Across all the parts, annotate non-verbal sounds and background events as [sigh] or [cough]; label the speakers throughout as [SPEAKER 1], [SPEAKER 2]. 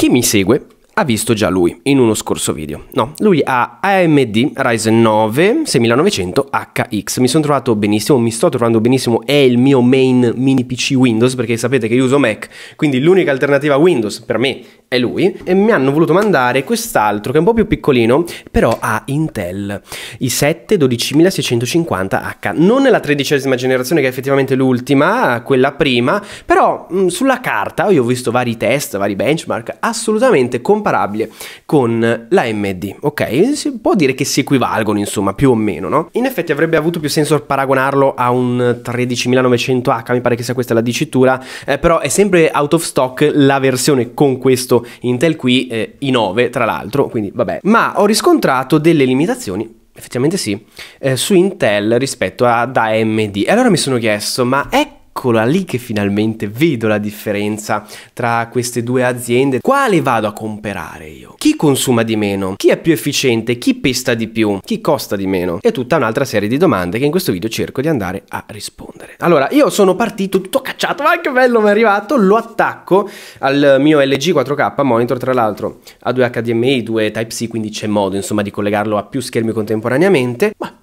[SPEAKER 1] Chi mi segue ha visto già lui in uno scorso video. No, lui ha AMD Ryzen 9 6900 HX. Mi sono trovato benissimo, mi sto trovando benissimo, è il mio main mini PC Windows perché sapete che io uso Mac, quindi l'unica alternativa Windows per me è lui e mi hanno voluto mandare quest'altro che è un po' più piccolino, però ha Intel i 7 12650H, non nella tredicesima generazione che è effettivamente l'ultima, quella prima, però mh, sulla carta io ho visto vari test, vari benchmark assolutamente compatibili comparabile con l'AMD, ok? Si può dire che si equivalgono, insomma, più o meno, no? In effetti avrebbe avuto più senso paragonarlo a un 13900H, mi pare che sia questa la dicitura, eh, però è sempre out of stock la versione con questo Intel qui, eh, i9 tra l'altro, quindi vabbè. Ma ho riscontrato delle limitazioni effettivamente sì, eh, su Intel rispetto ad AMD. E allora mi sono chiesto, ma è eccola lì che finalmente vedo la differenza tra queste due aziende. Quale vado a comprare io? Chi consuma di meno? Chi è più efficiente? Chi pesta di più? Chi costa di meno? E tutta un'altra serie di domande che in questo video cerco di andare a rispondere. Allora, io sono partito tutto cacciato, ma ah, che bello mi è arrivato, lo attacco al mio LG 4K monitor, tra l'altro a due HDMI, due Type-C, quindi c'è modo insomma di collegarlo a più schermi contemporaneamente. Ma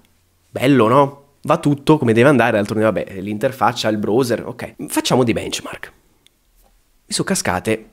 [SPEAKER 1] bello, no? va tutto come deve andare, altronde vabbè, l'interfaccia, il browser, ok. Facciamo dei benchmark. Mi sono cascate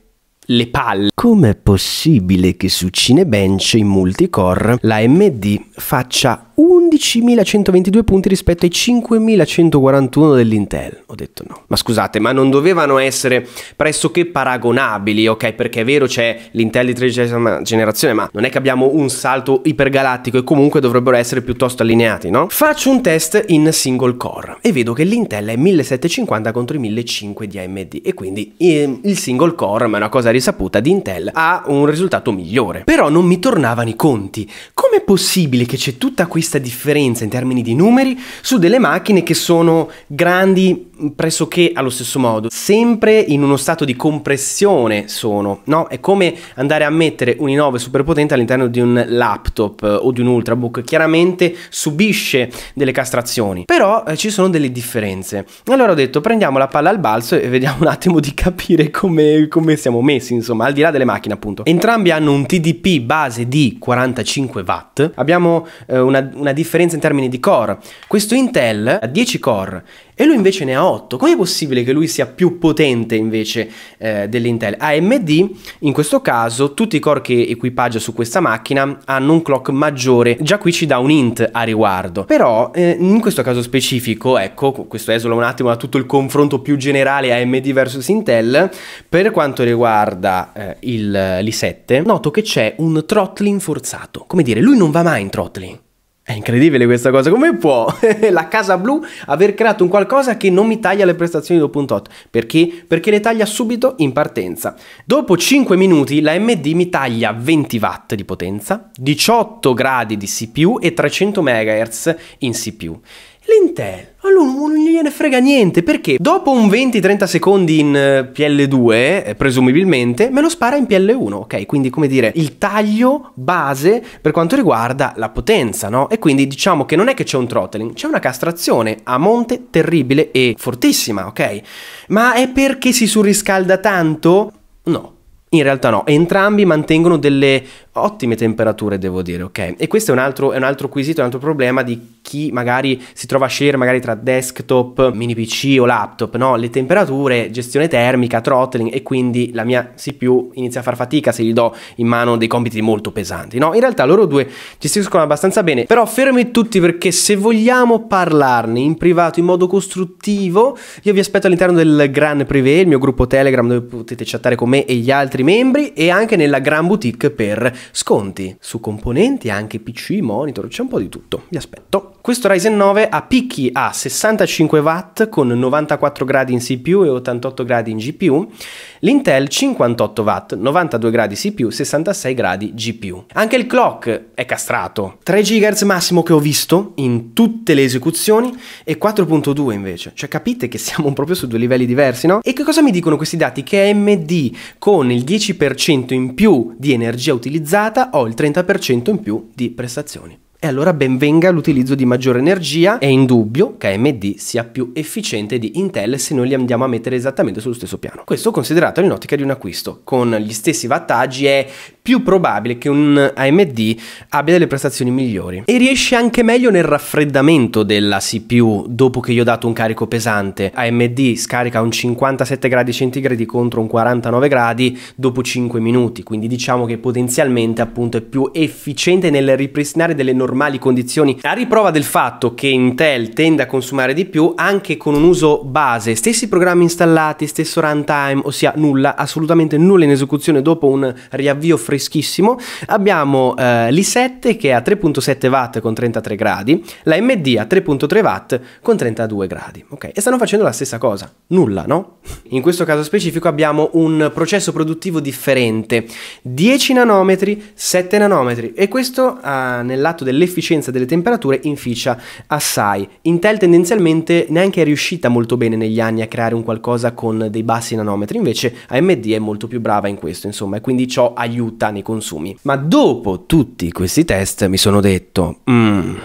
[SPEAKER 1] le palle. Com'è possibile che su Cinebench in multicore la MD faccia un 15.122 punti rispetto ai 5.141 dell'Intel. Ho detto no. Ma scusate, ma non dovevano essere pressoché paragonabili, ok? Perché è vero c'è l'Intel di tredicesima generazione, ma non è che abbiamo un salto ipergalattico e comunque dovrebbero essere piuttosto allineati, no? Faccio un test in single core e vedo che l'Intel è 1750 contro i 1500 di AMD e quindi ehm, il single core, ma è una cosa risaputa di Intel, ha un risultato migliore. Però non mi tornavano i conti. Com'è possibile che c'è tutta questa differenza? differenza in termini di numeri su delle macchine che sono grandi pressoché allo stesso modo, sempre in uno stato di compressione sono, no? È come andare a mettere un i9 superpotente all'interno di un laptop eh, o di un ultrabook, chiaramente subisce delle castrazioni, però eh, ci sono delle differenze. Allora ho detto prendiamo la palla al balzo e vediamo un attimo di capire come, come siamo messi, insomma, al di là delle macchine appunto. Entrambi hanno un TDP base di 45 watt, abbiamo eh, una, una differenza differenza in termini di core. Questo Intel ha 10 core e lui invece ne ha 8. Com'è possibile che lui sia più potente invece eh, dell'Intel? AMD in questo caso tutti i core che equipaggia su questa macchina hanno un clock maggiore. Già qui ci dà un int a riguardo. Però eh, in questo caso specifico, ecco, questo esula un attimo da tutto il confronto più generale AMD versus Intel, per quanto riguarda eh, il, l'i7, noto che c'è un throttling forzato. Come dire, lui non va mai in throttling. È incredibile questa cosa, come può [laughs] la Casa Blu aver creato un qualcosa che non mi taglia le prestazioni 2.8? Perché? Perché le taglia subito in partenza. Dopo 5 minuti la MD mi taglia 20 watt di potenza, 18 gradi di CPU e 300 MHz in CPU. L'Intel, a lui non gliene frega niente perché dopo un 20-30 secondi in eh, PL2, eh, presumibilmente, me lo spara in PL1, ok? Quindi come dire, il taglio base per quanto riguarda la potenza, no? E quindi diciamo che non è che c'è un throttling, c'è una castrazione a monte terribile e fortissima, ok? Ma è perché si surriscalda tanto? No. In realtà no, entrambi mantengono delle ottime temperature, devo dire, ok? E questo è un altro, è un altro quesito, un altro problema di chi magari si trova a scegliere magari tra desktop, mini PC o laptop, no? Le temperature, gestione termica, throttling e quindi la mia CPU inizia a far fatica se gli do in mano dei compiti molto pesanti, no? In realtà loro due gestiscono abbastanza bene, però fermi tutti perché se vogliamo parlarne in privato in modo costruttivo, io vi aspetto all'interno del Gran Privé, il mio gruppo Telegram dove potete chattare con me e gli altri membri e anche nella Gran Boutique per sconti su componenti, anche PC, monitor, c'è un po' di tutto, vi aspetto. Questo Ryzen 9 ha picchi a 65 watt con 94 gradi in CPU e 88 gradi in GPU, l'Intel 58 watt, 92 gradi CPU, 66 gradi GPU. Anche il clock è castrato, 3 GHz massimo che ho visto in tutte le esecuzioni e 4.2 invece, cioè capite che siamo proprio su due livelli diversi, no? E che cosa mi dicono questi dati? Che AMD con il 10% in più di energia utilizzata utilizzata ho il 30% in più di prestazioni. E allora benvenga l'utilizzo di maggiore energia, è indubbio che AMD sia più efficiente di Intel se noi li andiamo a mettere esattamente sullo stesso piano. Questo considerato in ottica di un acquisto, con gli stessi vantaggi è più probabile che un AMD abbia delle prestazioni migliori e riesce anche meglio nel raffreddamento della CPU dopo che gli ho dato un carico pesante. AMD scarica un 57 gradi centigradi contro un 49 gradi dopo 5 minuti, quindi diciamo che potenzialmente appunto è più efficiente nel ripristinare delle normali condizioni. A riprova del fatto che Intel tende a consumare di più anche con un uso base, stessi programmi installati, stesso runtime, ossia nulla, assolutamente nulla in esecuzione dopo un riavvio frequente freschissimo. Abbiamo eh, l'i7 che è a 3.7 watt con 33 gradi, la MD a 3.3 watt con 32 gradi. Ok, e stanno facendo la stessa cosa. Nulla, no? In questo caso specifico abbiamo un processo produttivo differente, 10 nanometri, 7 nanometri e questo eh, nell'atto dell'efficienza delle temperature inficia assai. Intel tendenzialmente neanche è riuscita molto bene negli anni a creare un qualcosa con dei bassi nanometri, invece AMD è molto più brava in questo, insomma, e quindi ciò aiuta nei consumi. Ma dopo tutti questi test mi sono detto, mm,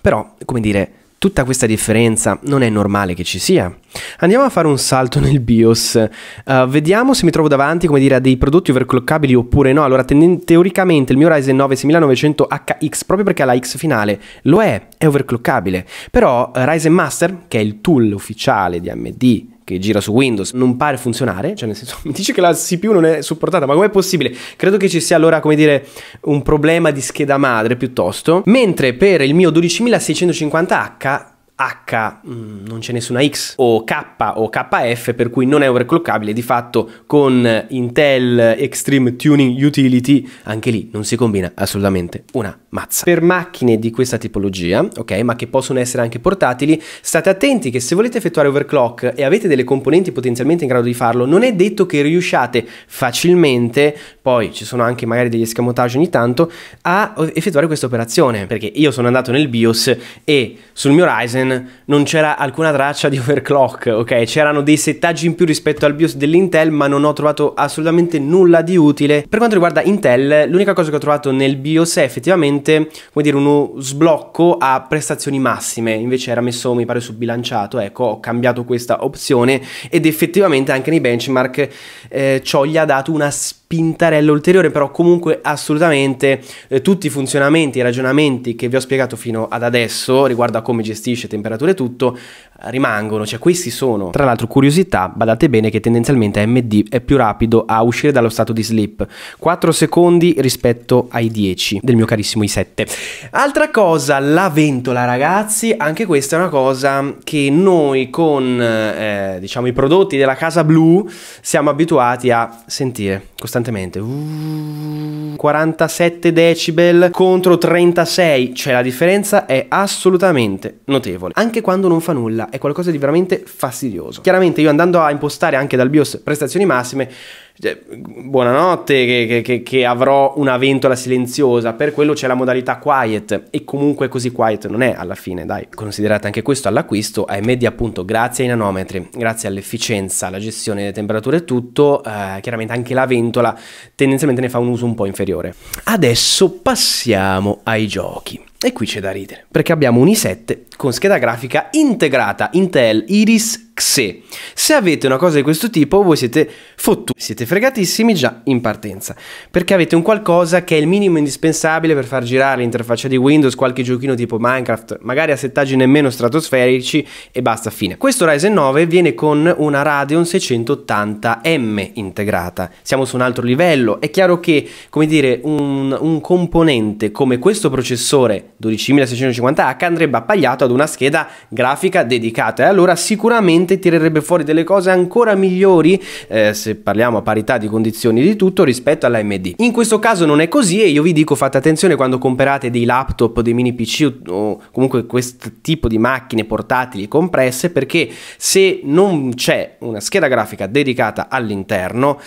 [SPEAKER 1] però, come dire, tutta questa differenza non è normale che ci sia. Andiamo a fare un salto nel BIOS, uh, vediamo se mi trovo davanti, come dire, a dei prodotti overclockabili oppure no. Allora, ten- teoricamente il mio Ryzen 9 6900 HX, proprio perché ha la X finale, lo è, è overclockabile. Però uh, Ryzen Master, che è il tool ufficiale di AMD che gira su Windows non pare funzionare, cioè nel senso [laughs] mi dice che la CPU non è supportata, ma com'è possibile? Credo che ci sia allora, come dire, un problema di scheda madre piuttosto, mentre per il mio 12650H H mm, non c'è nessuna X o K o KF per cui non è overclockabile di fatto con Intel Extreme Tuning Utility anche lì non si combina assolutamente una mazza per macchine di questa tipologia ok ma che possono essere anche portatili state attenti che se volete effettuare overclock e avete delle componenti potenzialmente in grado di farlo non è detto che riusciate facilmente poi ci sono anche magari degli escamotage ogni tanto a effettuare questa operazione perché io sono andato nel BIOS e sul mio Ryzen Ryzen non c'era alcuna traccia di overclock, ok? C'erano dei settaggi in più rispetto al BIOS dell'Intel, ma non ho trovato assolutamente nulla di utile. Per quanto riguarda Intel, l'unica cosa che ho trovato nel BIOS è effettivamente, come dire, uno sblocco a prestazioni massime, invece era messo, mi pare, su bilanciato, ecco, ho cambiato questa opzione ed effettivamente anche nei benchmark eh, ciò gli ha dato una spinta spintarello ulteriore, però comunque assolutamente eh, tutti i funzionamenti e ragionamenti che vi ho spiegato fino ad adesso riguardo a come gestisce temperature e tutto rimangono, cioè questi sono. Tra l'altro curiosità, badate bene che tendenzialmente AMD è più rapido a uscire dallo stato di sleep, 4 secondi rispetto ai 10 del mio carissimo i7. Altra cosa, la ventola ragazzi, anche questa è una cosa che noi con eh, diciamo i prodotti della casa blu siamo abituati a sentire costantemente costantemente. 47 decibel contro 36, cioè la differenza è assolutamente notevole, anche quando non fa nulla, è qualcosa di veramente fastidioso. Chiaramente io andando a impostare anche dal BIOS prestazioni massime cioè, buonanotte, che, che, che, avrò una ventola silenziosa. Per quello c'è la modalità quiet e comunque così quiet non è alla fine, dai. Considerate anche questo all'acquisto. AMD appunto grazie ai nanometri, grazie all'efficienza, alla gestione delle temperature e tutto, eh, chiaramente anche la ventola tendenzialmente ne fa un uso un po' inferiore. Adesso passiamo ai giochi. E qui c'è da ridere, perché abbiamo un i7 con scheda grafica integrata Intel Iris Xe. Se avete una cosa di questo tipo, voi siete fottuti, siete fregatissimi già in partenza, perché avete un qualcosa che è il minimo indispensabile per far girare l'interfaccia di Windows, qualche giochino tipo Minecraft, magari a settaggi nemmeno stratosferici e basta fine. Questo Ryzen 9 viene con una Radeon 680M integrata. Siamo su un altro livello, è chiaro che, come dire, un, un componente come questo processore 12650H andrebbe appagliato ad una scheda grafica dedicata e allora sicuramente sicuramente tirerebbe fuori delle cose ancora migliori, eh, se parliamo a parità di condizioni di tutto, rispetto all'AMD. In questo caso non è così e io vi dico fate attenzione quando comprate dei laptop, dei mini PC o comunque questo tipo di macchine portatili compresse perché se non c'è una scheda grafica dedicata all'interno,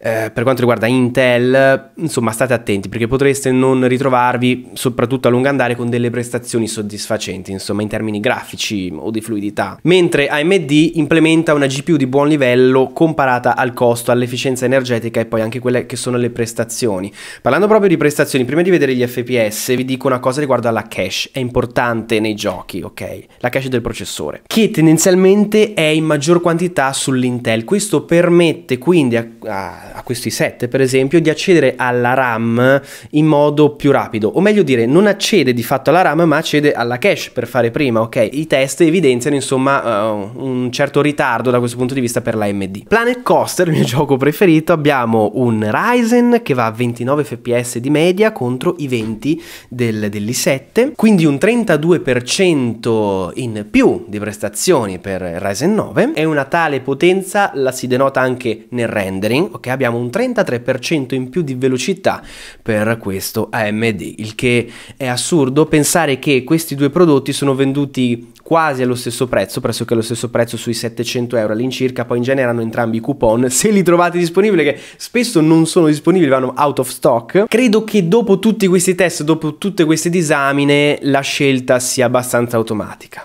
[SPEAKER 1] eh, per quanto riguarda Intel, insomma, state attenti perché potreste non ritrovarvi, soprattutto a lungo andare, con delle prestazioni soddisfacenti, insomma, in termini grafici o di fluidità. Mentre AMD implementa una GPU di buon livello comparata al costo, all'efficienza energetica e poi anche quelle che sono le prestazioni. Parlando proprio di prestazioni, prima di vedere gli FPS, vi dico una cosa riguardo alla cache. È importante nei giochi, ok? La cache del processore, che tendenzialmente è in maggior quantità sull'Intel. Questo permette quindi a, a a questi set per esempio di accedere alla RAM in modo più rapido o meglio dire non accede di fatto alla RAM ma accede alla cache per fare prima ok i test evidenziano insomma uh, un certo ritardo da questo punto di vista per l'AMD Planet Coaster il mio [laughs] gioco preferito abbiamo un Ryzen che va a 29 fps di media contro i 20 del, dell'i7 quindi un 32% in più di prestazioni per Ryzen 9 e una tale potenza la si denota anche nel rendering ok abbiamo un 33% in più di velocità per questo AMD, il che è assurdo pensare che questi due prodotti sono venduti quasi allo stesso prezzo, pressoché allo stesso prezzo sui 700 euro all'incirca, poi in genere hanno entrambi i coupon, [laughs] se li trovate disponibili, che spesso non sono disponibili, vanno out of stock. Credo che dopo tutti questi test, dopo tutte queste disamine, la scelta sia abbastanza automatica.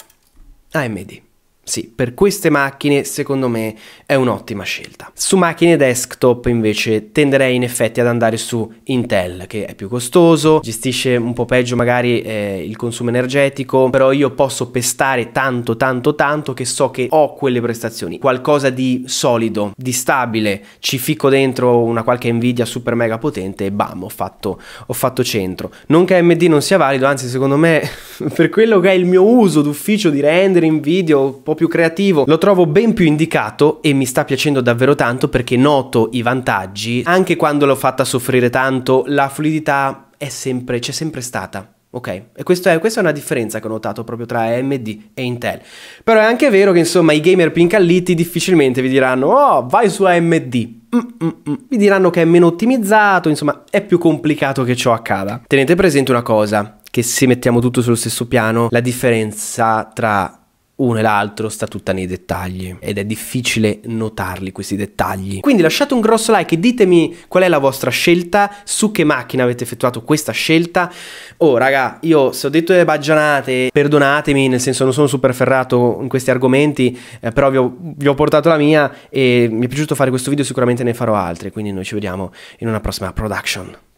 [SPEAKER 1] AMD. Sì, per queste macchine secondo me è un'ottima scelta. Su macchine desktop invece tenderei in effetti ad andare su Intel che è più costoso, gestisce un po' peggio magari eh, il consumo energetico, però io posso pestare tanto tanto tanto che so che ho quelle prestazioni, qualcosa di solido, di stabile, ci ficco dentro una qualche Nvidia super mega potente e bam, ho fatto, ho fatto centro. Non che AMD non sia valido, anzi secondo me [laughs] per quello che è il mio uso d'ufficio di rendere in video, po' più creativo, lo trovo ben più indicato e mi sta piacendo davvero tanto perché noto i vantaggi, anche quando l'ho fatta soffrire tanto, la fluidità è sempre, c'è sempre stata. Ok, e è, questa è una differenza che ho notato proprio tra AMD e Intel. Però è anche vero che insomma i gamer più incalliti difficilmente vi diranno oh vai su AMD. Mm, mm, mm. Vi diranno che è meno ottimizzato, insomma è più complicato che ciò accada. Tenete presente una cosa, che se mettiamo tutto sullo stesso piano, la differenza tra uno e l'altro sta tutta nei dettagli ed è difficile notarli questi dettagli. Quindi lasciate un grosso like e ditemi qual è la vostra scelta, su che macchina avete effettuato questa scelta. Oh raga, io se ho detto delle baggianate, perdonatemi, nel senso non sono super ferrato in questi argomenti, eh, però vi ho, vi ho portato la mia e mi è piaciuto fare questo video, sicuramente ne farò altri, quindi noi ci vediamo in una prossima production.